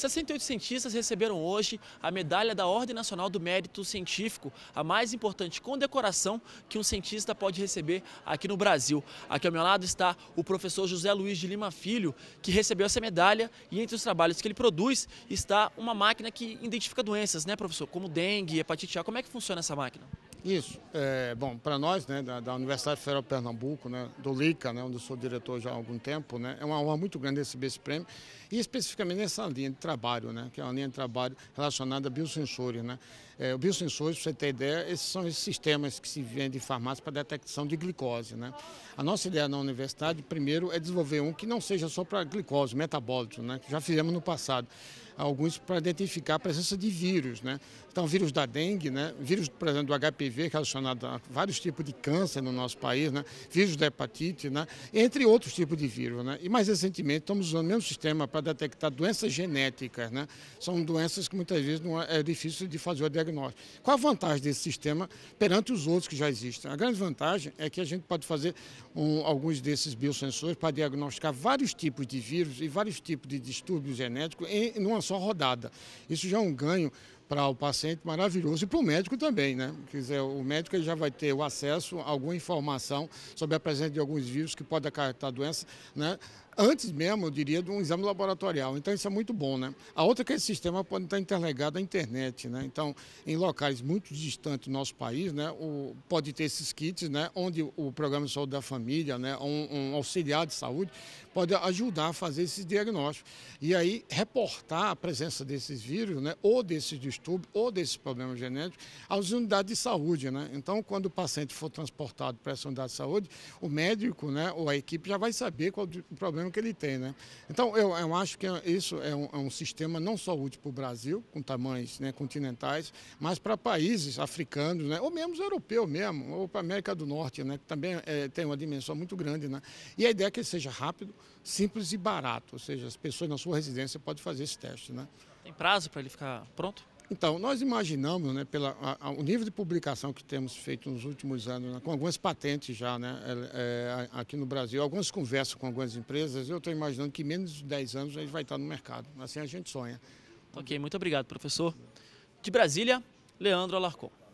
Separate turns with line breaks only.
68 cientistas receberam hoje a medalha da Ordem Nacional do Mérito Científico, a mais importante condecoração que um cientista pode receber aqui no Brasil. Aqui ao meu lado está o professor José Luiz de Lima Filho, que recebeu essa medalha e entre os trabalhos que ele produz está uma máquina que identifica doenças, né, professor? Como dengue, hepatite A. Como é que funciona
essa máquina? Isso. É, bom, para nós, né, da, da, Universidade Federal de Pernambuco, né, do LICA, né, onde eu sou diretor já há algum tempo, né, é uma honra muito grande receber esse prêmio, e especificamente nessa linha de trabalho, né, que é uma linha de trabalho relacionada a biosensores. Né. É, o biossensores para você ter ideia, esses são esses sistemas que se vendem em farmácia para detecção de glicose. Né. A nossa ideia na universidade, primeiro, é desenvolver um que não seja só para glicose, metabólico, né, que já fizemos no passado, alguns para identificar a presença de vírus. Né? Então, vírus da dengue, né? vírus, por exemplo, do HPV, relacionado a vários tipos de câncer no nosso país, né? vírus da hepatite, né? entre outros tipos de vírus. Né? E mais recentemente, estamos usando o mesmo sistema para detectar doenças genéticas. Né? São doenças que muitas vezes não é, é, difícil de fazer o diagnóstico. Qual a vantagem desse sistema perante os outros que já existem? A grande vantagem é que a gente pode fazer um, alguns desses biosensores para diagnosticar vários tipos de vírus e vários tipos de distúrbios genéticos em, em uma só rodada. Isso já é um ganho para o paciente maravilhoso e para o médico também, né? Quer dizer, o médico ele já vai ter o acesso a alguma informação sobre a presença de alguns vírus que pode acarretar doença, né? antes mesmo, eu diria, de um exame laboratorial. Então isso é muito bom, né? A outra é que esse sistema pode estar interligado à internet, né? Então, em locais muito distantes do nosso país, né, o, pode ter esses kits, né, onde o programa de saúde da família, né, um, um auxiliar de saúde pode ajudar a fazer esses diagnósticos. E aí reportar a presença desses vírus, né, ou desses distúrbios, ou desses problemas genéticos às unidades de saúde, né? Então, quando o paciente for transportado para essa unidade de saúde, o médico, né, ou a equipe já vai saber qual o problema problema que ele tem. Né? Então, eu, eu acho que isso é um, é um sistema não só útil para o Brasil, com tamanhos né, continentais, mas para países africanos, né, ou mesmo europeu mesmo, ou para a América do Norte, né, que também é, tem uma dimensão muito grande. Né? E a ideia é que ele seja rápido, simples e barato, ou seja, as pessoas na sua residência podem fazer esse teste. Né? Tem prazo para ele ficar pronto? Então, nós imaginamos, né, pela, a, a, o nível de publicação que temos feito nos últimos anos, né, com algumas patentes já né, é, é, aqui no Brasil, algumas conversas com algumas empresas, eu estou imaginando que em menos de 10 anos a gente vai estar no mercado. Assim a gente sonha. Ok, muito obrigado, professor. De Brasília, Leandro Alarcon.